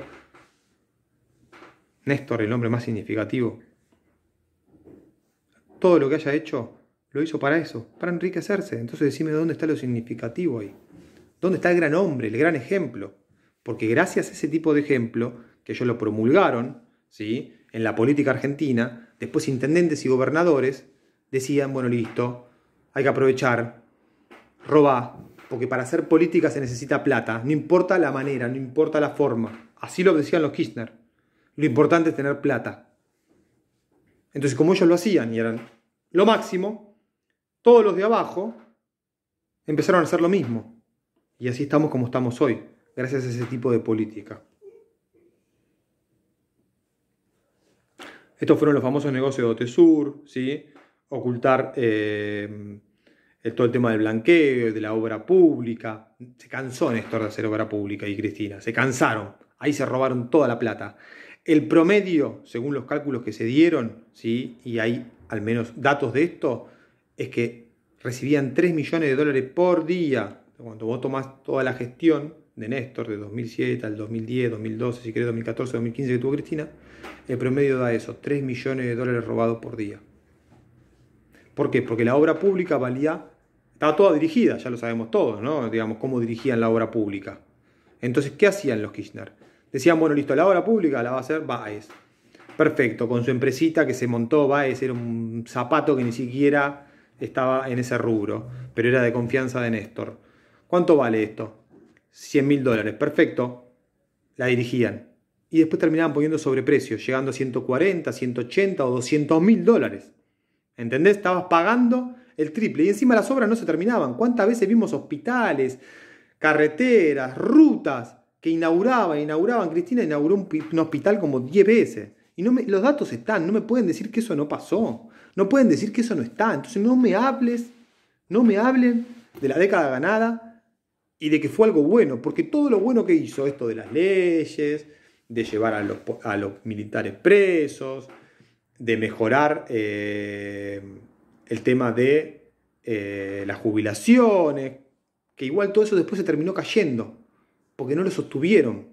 Speaker 1: Néstor, el hombre más significativo. Todo lo que haya hecho lo hizo para eso, para enriquecerse. Entonces decime dónde está lo significativo ahí. ¿Dónde está el gran hombre, el gran ejemplo? Porque gracias a ese tipo de ejemplo, que ellos lo promulgaron, ¿sí? en la política argentina, después intendentes y gobernadores, decían, bueno, listo, hay que aprovechar, roba, porque para hacer política se necesita plata, no importa la manera, no importa la forma. Así lo decían los Kirchner. Lo importante es tener plata. Entonces, como ellos lo hacían y eran lo máximo, todos los de abajo empezaron a hacer lo mismo. Y así estamos como estamos hoy, gracias a ese tipo de política. Estos fueron los famosos negocios de Otesur, ¿sí? ocultar eh, eh, todo el tema del blanqueo, de la obra pública. Se cansó Néstor de hacer obra pública y Cristina, se cansaron. Ahí se robaron toda la plata. El promedio, según los cálculos que se dieron, ¿sí? y hay al menos datos de esto, es que recibían 3 millones de dólares por día. Cuando vos tomás toda la gestión de Néstor de 2007 al 2010, 2012, si querés 2014, 2015 que tuvo Cristina, el promedio da eso, 3 millones de dólares robados por día. ¿Por qué? Porque la obra pública valía, estaba toda dirigida, ya lo sabemos todos, ¿no? Digamos, cómo dirigían la obra pública. Entonces, ¿qué hacían los Kirchner? Decían, bueno, listo, la obra pública la va a hacer Baez. Perfecto, con su empresita que se montó Baez, era un zapato que ni siquiera estaba en ese rubro, pero era de confianza de Néstor. ¿Cuánto vale esto? 100 mil dólares, perfecto. La dirigían. Y después terminaban poniendo sobreprecios, llegando a 140, 180 o 200 mil dólares. ¿Entendés? Estabas pagando el triple. Y encima las obras no se terminaban. ¿Cuántas veces vimos hospitales, carreteras, rutas que inauguraban, inauguraban? Cristina inauguró un, hospital como 10 veces. Y no los datos están, no me pueden decir que eso no pasó. No pueden decir que eso no está. Entonces no me hables, no me hablen de la década ganada y de que fue algo bueno, porque todo lo bueno que hizo, esto de las leyes, de llevar a los militares presos, de mejorar eh, el tema de eh, las jubilaciones, que igual todo eso después se terminó cayendo, porque no lo sostuvieron.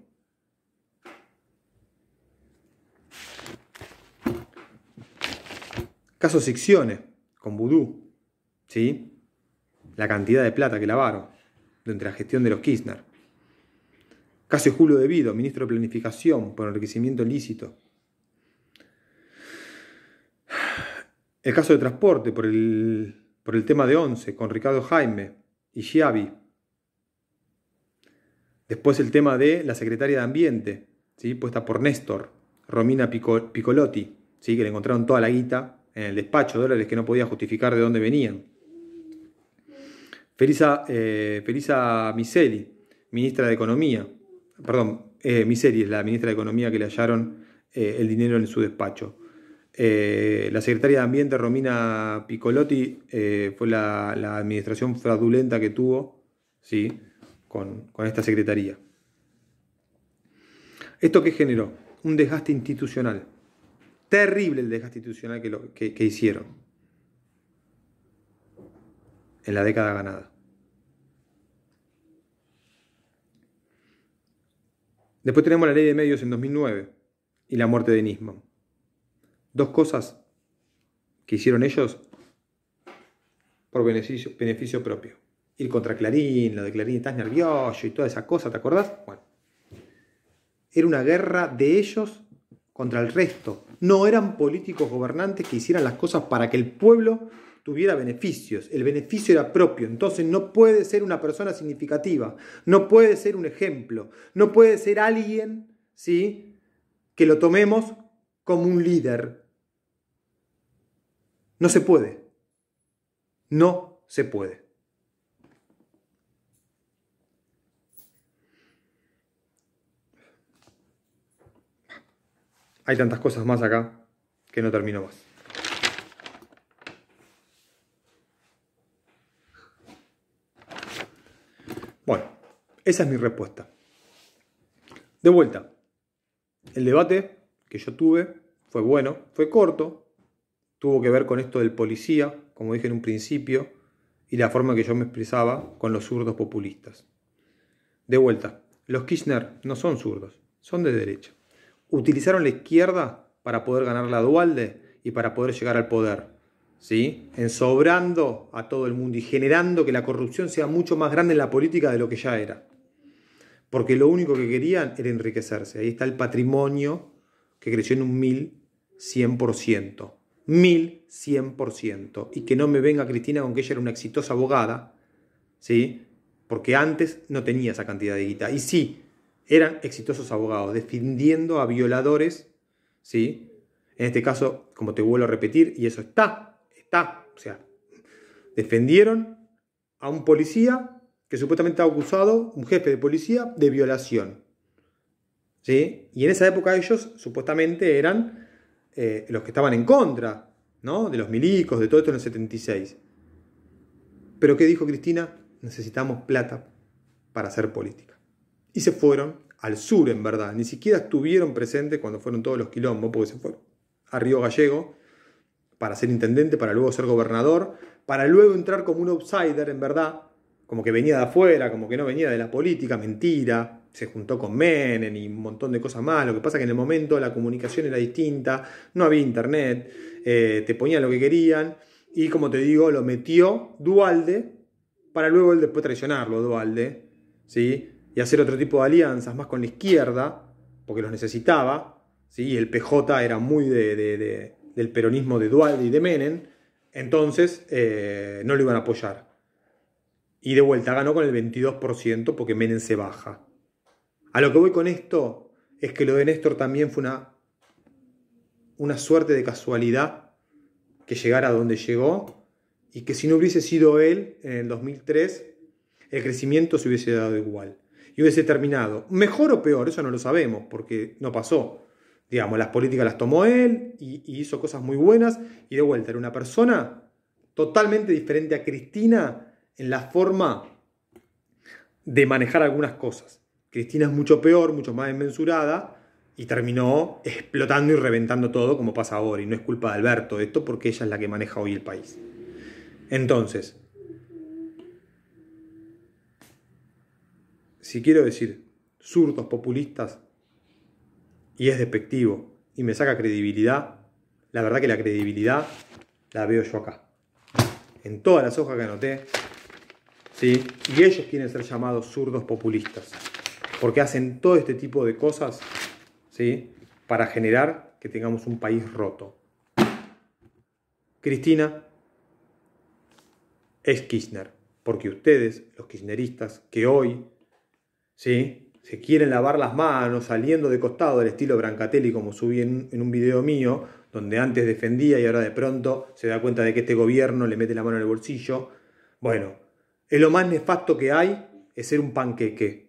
Speaker 1: Caso Secciones, con Vudú, ¿sí? La cantidad de plata que lavaron durante la gestión de los Kirchner. Caso Julio Debido, ministro de Planificación, por enriquecimiento ilícito. El caso de transporte por el, por el tema de Once, con Ricardo Jaime y Giavi. Después el tema de la secretaria de Ambiente, ¿sí? puesta por Néstor, Romina Picolotti, ¿sí? que le encontraron toda la guita en el despacho, dólares que no podía justificar de dónde venían. Felisa, eh, Felisa Miseli, ministra de Economía, perdón, eh, es la ministra de Economía que le hallaron eh, el dinero en su despacho. Eh, la secretaria de Ambiente, Romina Piccolotti, eh, fue la, administración fraudulenta que tuvo ¿sí? con, esta secretaría. ¿Esto qué generó? Un desgaste institucional. Terrible el desgaste institucional que, que hicieron en la década ganada. Después tenemos la ley de medios en 2009 y la muerte de Nisman. Dos cosas que hicieron ellos por beneficio, propio. Ir contra Clarín, lo de Clarín, estás nervioso y toda esa cosa, ¿te acordás? Bueno, era una guerra de ellos contra el resto. No eran políticos gobernantes que hicieran las cosas para que el pueblo tuviera beneficios. El beneficio era propio. Entonces no puede ser una persona significativa, no puede ser un ejemplo, no puede ser alguien ¿sí? que lo tomemos como un líder, no se puede. No se puede. Hay tantas cosas más acá que no termino más. Bueno, esa es mi respuesta. De vuelta, el debate que yo tuve fue bueno, fue corto, tuvo que ver con esto del policía, como dije en un principio, y la forma que yo me expresaba con los zurdos populistas. De vuelta, los Kirchner no son zurdos, son de derecha. Utilizaron la izquierda para poder ganar la Dualde y para poder llegar al poder, ¿sí? Ensobrando a todo el mundo y generando que la corrupción sea mucho más grande en la política de lo que ya era. Porque lo único que querían era enriquecerse. Ahí está el patrimonio que creció en un 1100%. 1100%. Y que no me venga Cristina con que ella era una exitosa abogada, ¿sí? Porque antes no tenía esa cantidad de guita. Y sí, eran exitosos abogados, defendiendo a violadores, ¿sí? En este caso, como te vuelvo a repetir, y eso está, está, o sea, defendieron a un policía que supuestamente ha acusado, un jefe de policía, de violación. ¿Sí? Y en esa época ellos supuestamente eran eh, los que estaban en contra, De los milicos, de todo esto en el 76. Pero ¿qué dijo Cristina? Necesitamos plata para hacer política. Y se fueron al sur, en verdad. Ni siquiera estuvieron presentes cuando fueron todos los quilombos, porque se fueron a Río Gallego para ser intendente, para luego ser gobernador, para luego entrar como un outsider, en verdad, como que venía de afuera, como que no venía de la política, mentira, se juntó con Menem y un montón de cosas más. Lo que pasa que en el momento la comunicación era distinta, no había internet, eh, te ponían lo que querían y como te digo, lo metió Dualde para luego él después traicionarlo, Dualde, ¿sí? Y hacer otro tipo de alianzas, más con la izquierda, porque los necesitaba, ¿sí? Y el PJ era muy de, del peronismo de Dualde y de Menem, entonces eh, no lo iban a apoyar. Y de vuelta ganó con el 22% porque Menem se baja. A lo que voy con esto es que lo de Néstor también fue una, una suerte de casualidad que llegara a donde llegó y que si no hubiese sido él en el 2003, el crecimiento se hubiese dado igual y hubiese terminado. Mejor o peor, eso no lo sabemos porque no pasó. Digamos, las políticas las tomó él y hizo cosas muy buenas y de vuelta era una persona totalmente diferente a Cristina en la forma de manejar algunas cosas. Cristina es mucho peor, mucho más desmensurada, y terminó explotando y reventando todo como pasa ahora. Y no es culpa de Alberto esto porque ella es la que maneja hoy el país. Entonces, si quiero decir zurdos populistas y es despectivo y me saca credibilidad, la verdad que la credibilidad la veo yo acá. En todas las hojas que anoté. ¿sí? Y ellos quieren ser llamados zurdos populistas porque hacen todo este tipo de cosas ¿sí? para generar que tengamos un país roto. Cristina es Kirchner, porque ustedes, los kirchneristas, que hoy ¿sí? se quieren lavar las manos saliendo de costado del estilo Brancatelli, como subí en, un video mío, donde antes defendía y ahora de pronto se da cuenta de que este gobierno le mete la mano en el bolsillo. Bueno, es lo más nefasto que hay, es ser un panqueque.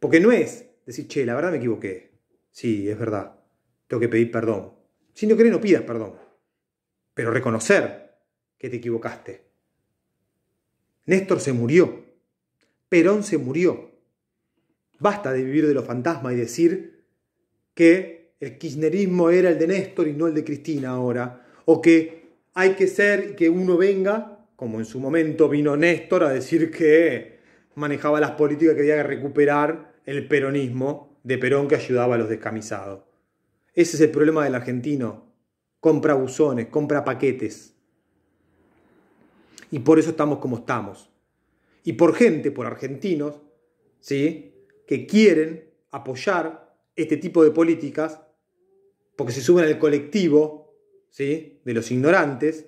Speaker 1: Porque no es decir, che, la verdad me equivoqué. Sí, es verdad. Tengo que pedir perdón. Si no querés, no pidas perdón. Pero reconocer que te equivocaste. Néstor se murió. Perón se murió. Basta de vivir de los fantasmas y decir que el kirchnerismo era el de Néstor y no el de Cristina ahora. O que hay que ser que uno venga, como en su momento vino Néstor a decir que manejaba las políticas que había que recuperar el peronismo de Perón que ayudaba a los descamisados. Ese es el problema del argentino. Compra buzones, compra paquetes. Y por eso estamos como estamos. Y por gente, por argentinos, ¿sí? que quieren apoyar este tipo de políticas porque se suben al colectivo ¿sí? de los ignorantes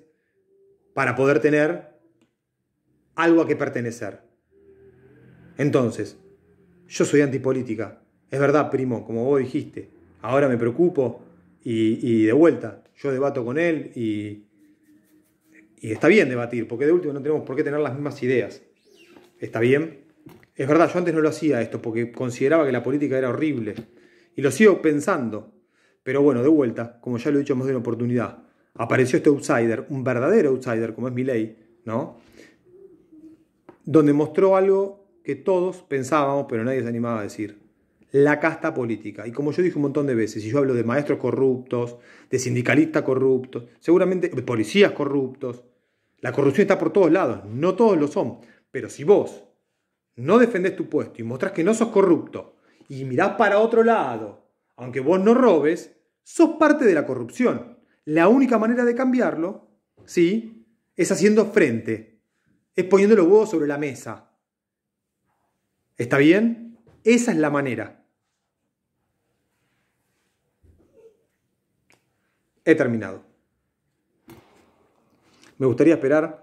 Speaker 1: para poder tener algo a que pertenecer. Entonces, yo soy antipolítica. Es verdad, primo, como vos dijiste. Ahora me preocupo y, de vuelta, yo debato con él y, y está bien debatir, porque de último no tenemos por qué tener las mismas ideas. ¿Está bien? Es verdad, yo antes no lo hacía esto porque consideraba que la política era horrible. Y lo sigo pensando. Pero bueno, de vuelta, como ya lo he dicho más de una oportunidad, apareció este outsider, un verdadero outsider como es ley, ¿no? Donde mostró algo que todos pensábamos, pero nadie se animaba a decir. La casta política. Y como yo dije un montón de veces, y yo hablo de maestros corruptos, de sindicalistas corruptos, seguramente de policías corruptos, la corrupción está por todos lados, no todos lo son. Pero si vos no defendés tu puesto y mostrás que no sos corrupto y mirás para otro lado, aunque vos no robes, sos parte de la corrupción. La única manera de cambiarlo, ¿sí? Es haciendo frente, es poniendo los huevos sobre la mesa. ¿Está bien? Esa es la manera. He terminado. Me gustaría esperar